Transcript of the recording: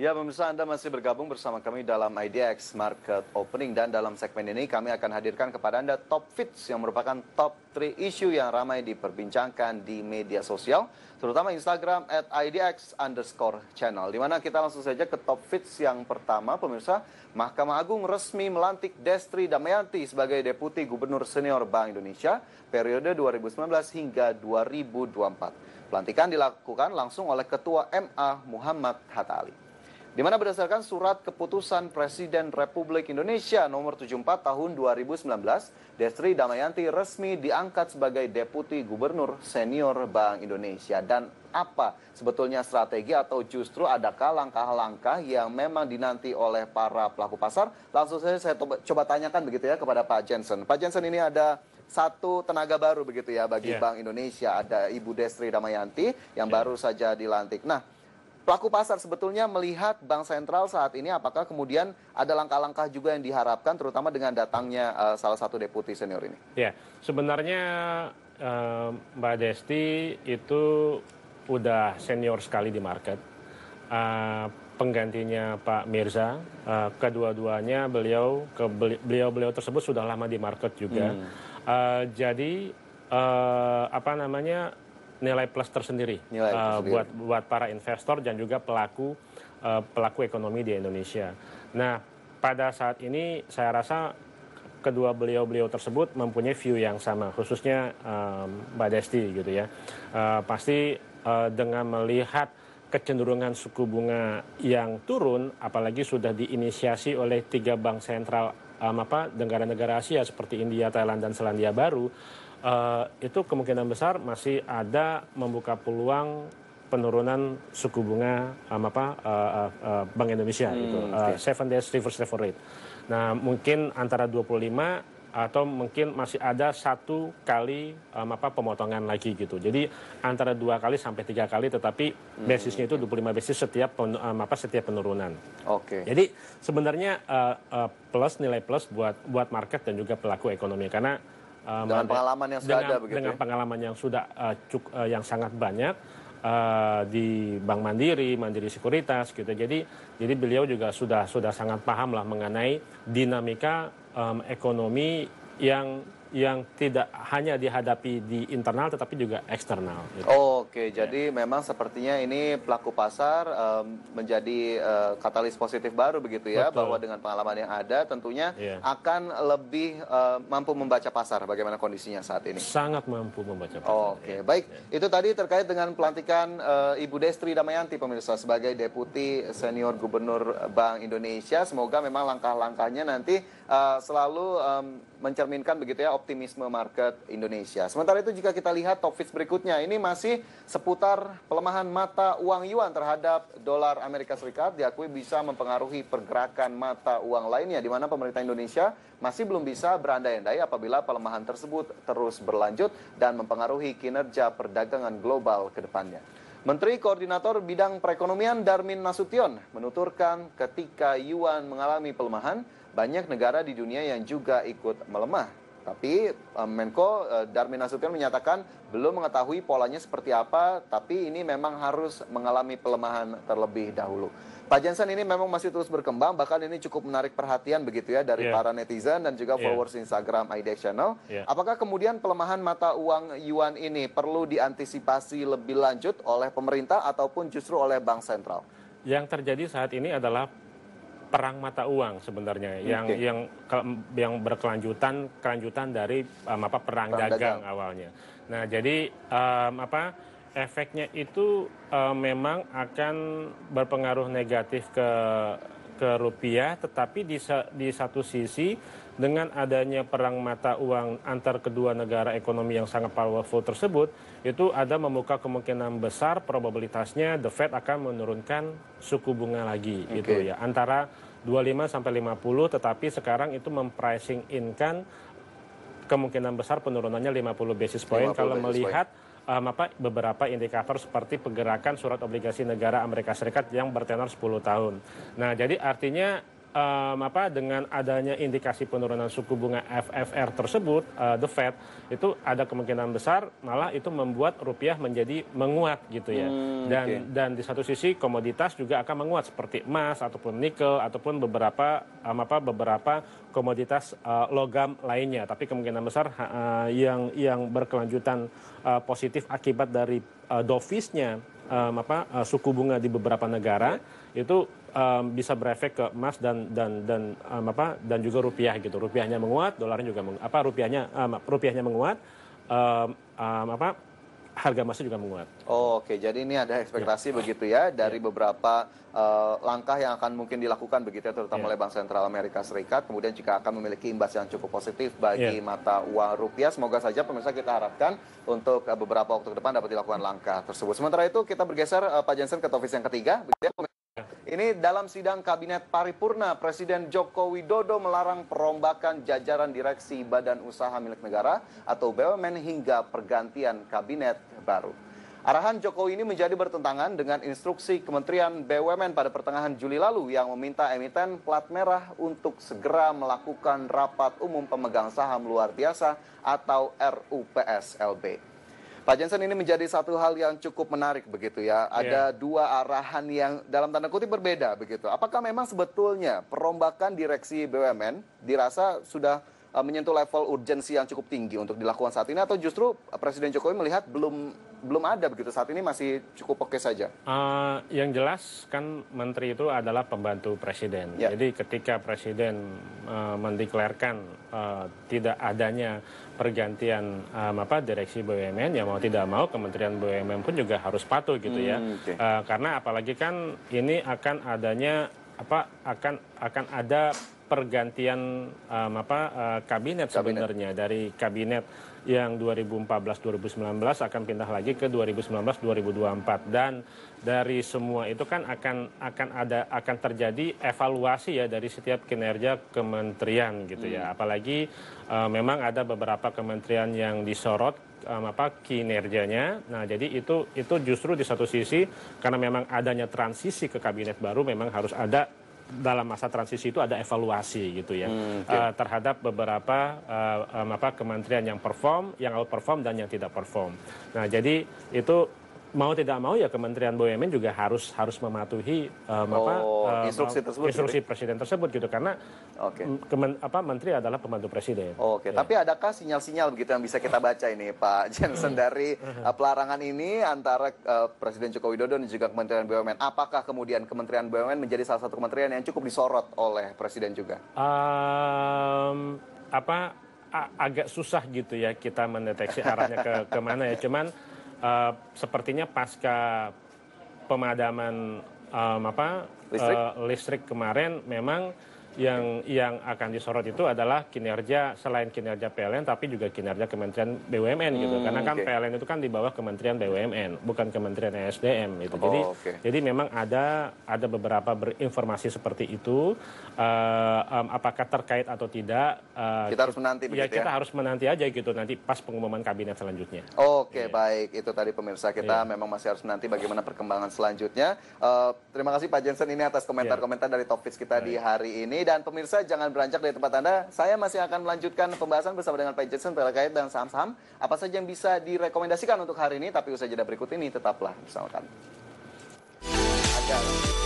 Ya pemirsa Anda masih bergabung bersama kami dalam IDX Market Opening dan dalam segmen ini kami akan hadirkan kepada Anda top fits yang merupakan top 3 issue yang ramai diperbincangkan di media sosial terutama Instagram at IDX underscore channel di kita langsung saja ke top fits yang pertama pemirsa Mahkamah Agung resmi melantik Destri Damayanti sebagai Deputi Gubernur Senior Bank Indonesia periode 2019 hingga 2024. Pelantikan dilakukan langsung oleh Ketua MA Muhammad Hatta Ali di mana berdasarkan surat keputusan Presiden Republik Indonesia nomor 74 tahun 2019, Destri Damayanti resmi diangkat sebagai Deputi Gubernur Senior Bank Indonesia. Dan apa sebetulnya strategi atau justru adakah langkah-langkah yang memang dinanti oleh para pelaku pasar? Langsung saja saya coba tanyakan begitu ya kepada Pak Jensen. Pak Jensen ini ada satu tenaga baru begitu ya bagi yeah. Bank Indonesia. Ada Ibu Destri Damayanti yang yeah. baru saja dilantik. Nah, Pelaku pasar sebetulnya melihat bank sentral saat ini apakah kemudian ada langkah-langkah juga yang diharapkan terutama dengan datangnya uh, salah satu deputi senior ini. Ya, sebenarnya uh, Mbak Desti itu udah senior sekali di market. Uh, penggantinya Pak Mirza, uh, kedua-duanya beliau ke beliau-beliau tersebut sudah lama di market juga. Hmm. Uh, jadi uh, apa namanya nilai plus tersendiri, nilai uh, tersendiri. buat buat para investor dan juga pelaku uh, pelaku ekonomi di Indonesia. Nah, pada saat ini saya rasa kedua beliau-beliau tersebut mempunyai view yang sama, khususnya um, Mbak Desti gitu ya. Uh, pasti uh, dengan melihat kecenderungan suku bunga yang turun, apalagi sudah diinisiasi oleh tiga bank sentral um, apa negara-negara Asia seperti India, Thailand, dan Selandia Baru, uh, itu kemungkinan besar masih ada membuka peluang penurunan suku bunga um, apa uh, uh, Bank Indonesia hmm, gitu. Uh, okay. Seven days reverse repo rate. Nah, mungkin antara 25 atau mungkin masih ada satu kali um, apa pemotongan lagi gitu. Jadi antara dua kali sampai tiga kali, tetapi hmm. basisnya itu 25 basis setiap pen, um, apa setiap penurunan. Oke. Okay. Jadi sebenarnya uh, uh, plus nilai plus buat buat market dan juga pelaku ekonomi karena dengan dengan pengalaman yang sudah dengan, ada begitu. Dengan ya? pengalaman yang sudah uh, cuk, uh, yang sangat banyak uh, di Bank Mandiri, Mandiri Sekuritas gitu. Jadi jadi beliau juga sudah sudah sangat paham lah mengenai dinamika um, ekonomi yang yang tidak hanya dihadapi di internal tetapi juga eksternal. Gitu. Oh, Oke, okay. Ya. jadi memang sepertinya ini pelaku pasar um, menjadi uh, katalis positif baru begitu ya, Betul. bahwa dengan pengalaman yang ada tentunya yeah. akan lebih uh, mampu membaca pasar. Bagaimana kondisinya saat ini? Sangat mampu membaca pasar. Oh, Oke, okay. Ya. yeah. baik. Yeah. Itu tadi terkait dengan pelantikan uh, Ibu Destri Damayanti pemirsa sebagai deputi senior gubernur Bank Indonesia. Semoga memang langkah-langkahnya nanti uh, selalu um, mencerminkan begitu ya optimisme market Indonesia. Sementara itu jika kita lihat topik berikutnya ini masih seputar pelemahan mata uang yuan terhadap dolar Amerika Serikat diakui bisa mempengaruhi pergerakan mata uang lainnya di mana pemerintah Indonesia masih belum bisa berandai-andai apabila pelemahan tersebut terus berlanjut dan mempengaruhi kinerja perdagangan global ke depannya. Menteri Koordinator Bidang Perekonomian Darmin Nasution menuturkan ketika yuan mengalami pelemahan, banyak negara di dunia yang juga ikut melemah. Tapi eh, Menko eh, Darmin Nasution menyatakan belum mengetahui polanya seperti apa, tapi ini memang harus mengalami pelemahan terlebih dahulu. Pak Jensen ini memang masih terus berkembang, bahkan ini cukup menarik perhatian begitu ya dari yeah. para netizen dan juga iya. followers yeah. Instagram IDX Channel. Yeah. Apakah kemudian pelemahan mata uang yuan ini perlu diantisipasi lebih lanjut oleh pemerintah ataupun justru oleh Bank Sentral? Yang terjadi saat ini adalah perang mata uang sebenarnya okay. yang yang yang berkelanjutan kelanjutan dari um, apa perang, perang dagang, dagang awalnya. Nah, jadi um, apa efeknya itu um, memang akan berpengaruh negatif ke ke rupiah tetapi di di satu sisi dengan adanya perang mata uang antar kedua negara ekonomi yang sangat powerful tersebut, itu ada membuka kemungkinan besar probabilitasnya The Fed akan menurunkan suku bunga lagi okay. gitu ya. Antara 25 sampai 50 tetapi sekarang itu mempricing in kan kemungkinan besar penurunannya 50 basis point 50 kalau basis melihat point eh, um, apa beberapa indikator seperti pergerakan surat obligasi negara Amerika Serikat yang bertenor 10 tahun. Nah, jadi artinya um, apa dengan adanya indikasi penurunan suku bunga FFR tersebut uh, the Fed itu ada kemungkinan besar malah itu membuat rupiah menjadi menguat gitu ya. Hmm, dan okay. dan di satu sisi komoditas juga akan menguat seperti emas ataupun nikel ataupun beberapa um, apa beberapa komoditas uh, logam lainnya. Tapi kemungkinan besar uh, yang yang berkelanjutan uh, positif akibat dari uh, dovisnya um, apa uh, suku bunga di beberapa negara itu um, bisa berefek ke emas dan dan dan um, apa dan juga rupiah gitu. Rupiahnya menguat, dolarnya juga meng, apa rupiahnya um, rupiahnya menguat um, um, apa harga emasnya juga menguat. Oh, Oke, okay. jadi ini ada ekspektasi yeah. begitu ya dari yeah. beberapa uh, langkah yang akan mungkin dilakukan begitu ya, terutama yeah. oleh Bank Sentral Amerika Serikat. Kemudian jika akan memiliki imbas yang cukup positif bagi yeah. mata uang rupiah, semoga saja pemirsa kita harapkan untuk eh, beberapa waktu ke depan dapat dilakukan langkah tersebut. Sementara itu kita bergeser uh, Pak Jensen ke topis yang ketiga, begitu ya. Ini dalam sidang Kabinet Paripurna, Presiden Joko Widodo melarang perombakan jajaran direksi Badan Usaha Milik Negara atau BUMN hingga pergantian Kabinet baru. Arahan Jokowi ini menjadi bertentangan dengan instruksi Kementerian BUMN pada pertengahan Juli lalu yang meminta emiten plat merah untuk segera melakukan rapat umum pemegang saham luar biasa atau RUPSLB. Pak Jensen ini menjadi satu hal yang cukup menarik begitu ya. Ada yeah. dua arahan yang dalam tanda kutip berbeda begitu. Apakah memang sebetulnya perombakan direksi BUMN dirasa sudah Eh, menyentuh level urgensi yang cukup tinggi untuk dilakukan saat ini atau justru Presiden Jokowi melihat belum belum ada begitu saat ini masih cukup oke saja? Uh, yang jelas kan menteri itu adalah pembantu presiden. Yeah. Jadi ketika presiden uh, mendeklarkan uh, tidak adanya pergantian um, apa direksi BUMN ya mau tidak mau Kementerian BUMN pun juga harus patuh gitu ya. hmm, ya. Okay. Uh, karena apalagi kan ini akan adanya apa akan akan ada pergantian um, apa uh, kabinet, sebenarnya dari kabinet yang 2014-2019 akan pindah lagi ke 2019-2024 dan dari semua itu kan akan akan ada akan terjadi evaluasi ya dari setiap kinerja kementerian gitu ya. hmm. ya apalagi uh, memang ada beberapa kementerian yang disorot um, apa kinerjanya. Nah, jadi itu itu justru di satu sisi karena memang adanya transisi ke kabinet baru memang harus ada dalam masa transisi itu ada evaluasi gitu ya hmm, okay. uh, eh, terhadap beberapa uh, um, apa kementerian yang perform, yang outperform dan yang tidak perform. Nah jadi itu mau tidak mau ya Kementerian BUMN juga harus harus mematuhi um, oh, apa, um, instruksi um, tersebut instruksi gitu. presiden tersebut gitu karena okay. kemen, apa menteri adalah pembantu presiden. Oke, okay. ya. tapi adakah sinyal-sinyal begitu yang bisa kita baca ini Pak Jensen dari iya. uh, pelarangan ini antara uh, Presiden Joko Widodo dan juga Kementerian BUMN? Apakah kemudian Kementerian BUMN menjadi salah satu kementerian yang cukup disorot oleh presiden juga? Um, apa agak susah gitu ya kita mendeteksi arahnya ke kemana ya cuman uh, sepertinya pasca pemadaman um, apa listrik? Uh, listrik kemarin memang yang yang akan disorot itu adalah kinerja selain kinerja PLN tapi juga kinerja Kementerian BUMN gitu. hmm, gitu. Karena kan okay. PLN itu kan di bawah Kementerian BUMN, bukan Kementerian ESDM gitu. Oh, jadi okay. jadi memang ada ada beberapa informasi seperti itu uh, um, apakah terkait atau tidak uh, kita harus menanti ya, ya? kita ya. harus menanti aja gitu nanti pas pengumuman kabinet selanjutnya. Oke, okay, iya. yeah. baik. Itu tadi pemirsa kita yeah. memang masih harus menanti bagaimana perkembangan selanjutnya. Uh, terima kasih Pak Jensen ini atas iya. komentar-komentar yeah. dari topik kita yeah. di hari ini dan pemirsa jangan beranjak dari tempat Anda. Saya masih akan melanjutkan pembahasan bersama dengan Pak Jason terkait dengan saham-saham. Apa saja yang bisa direkomendasikan untuk hari ini, tapi usai jeda berikut ini tetaplah bersama kami. Agar...